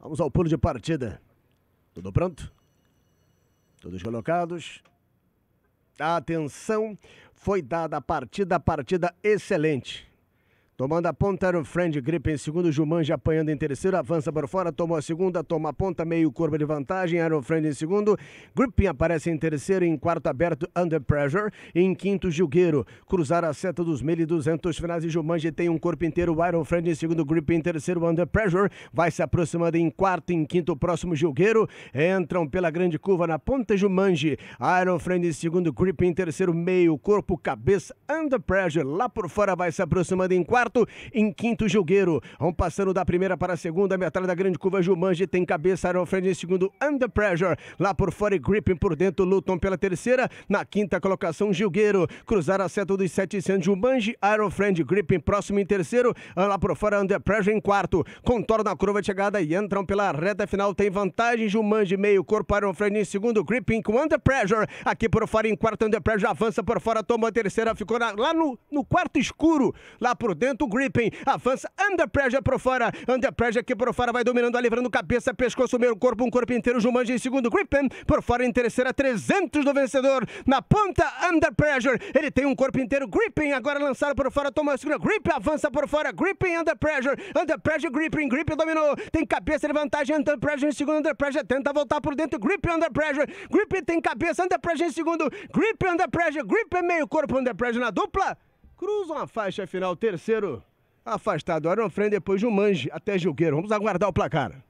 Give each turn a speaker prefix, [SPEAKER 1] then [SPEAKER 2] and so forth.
[SPEAKER 1] Vamos ao pulo de partida. Tudo pronto? Todos colocados? Atenção, foi dada a partida, partida excelente. Tomando a ponta era o Friend Grip em segundo, Jumanji apanhando em terceiro, avança por fora, tomou a segunda, toma a ponta, meio curva de vantagem, Iron Friend em segundo, Gripping aparece em terceiro, em quarto aberto, Under Pressure, em quinto, Gilgueiro. Cruzar a seta dos 1.200 finais e Jumanji tem um corpo inteiro, Iron Friend em segundo, Gripping em terceiro, Under Pressure, vai se aproximando em quarto, em quinto, próximo Gilgueiro, entram pela grande curva na ponta, Jumanji, Iron Friend em segundo, Gripping em terceiro, meio corpo, cabeça, Under Pressure, lá por fora vai se aproximando em quarto, em quinto Jogueiro. Vão passando da primeira para a segunda, metade da grande curva Jumanji tem cabeça, Iron Friend em segundo, Under Pressure. Lá por fora e Gripping por dentro, Luton pela terceira. Na quinta colocação, Gilgueiro. Cruzar a seta dos 700, Jumanji, Iron Friend, Gripping próximo em terceiro. Lá por fora, Under Pressure em quarto. Contorna a curva de chegada e entram pela reta final. Tem vantagem, Jumanji meio corpo, Iron Friend em segundo, Gripping com Under Pressure. Aqui por fora em quarto, Under Pressure avança por fora, toma a terceira, ficou na, lá no, no quarto escuro. Lá por dentro o gripping, avança, under pressure pro fora, under pressure aqui pro fora, vai dominando, livrando cabeça, pescoço, meio corpo, um corpo inteiro, Jumanji em segundo, gripping, por fora em terceira, 300 do vencedor, na ponta, under pressure, ele tem um corpo inteiro, gripping, agora lançado por fora, toma a segunda, grip, avança por fora, gripping, under pressure, under pressure, gripping, gripping, dominou, tem cabeça de vantagem, under pressure em segundo, under pressure, tenta voltar por dentro, gripping, under pressure, gripping tem cabeça, under pressure em segundo, gripping, under pressure, gripping meio corpo, under pressure na dupla, cruzam a faixa final, terceiro afastado Iron Fren, depois Jumanji até Gilgueiro. Vamos aguardar o placar.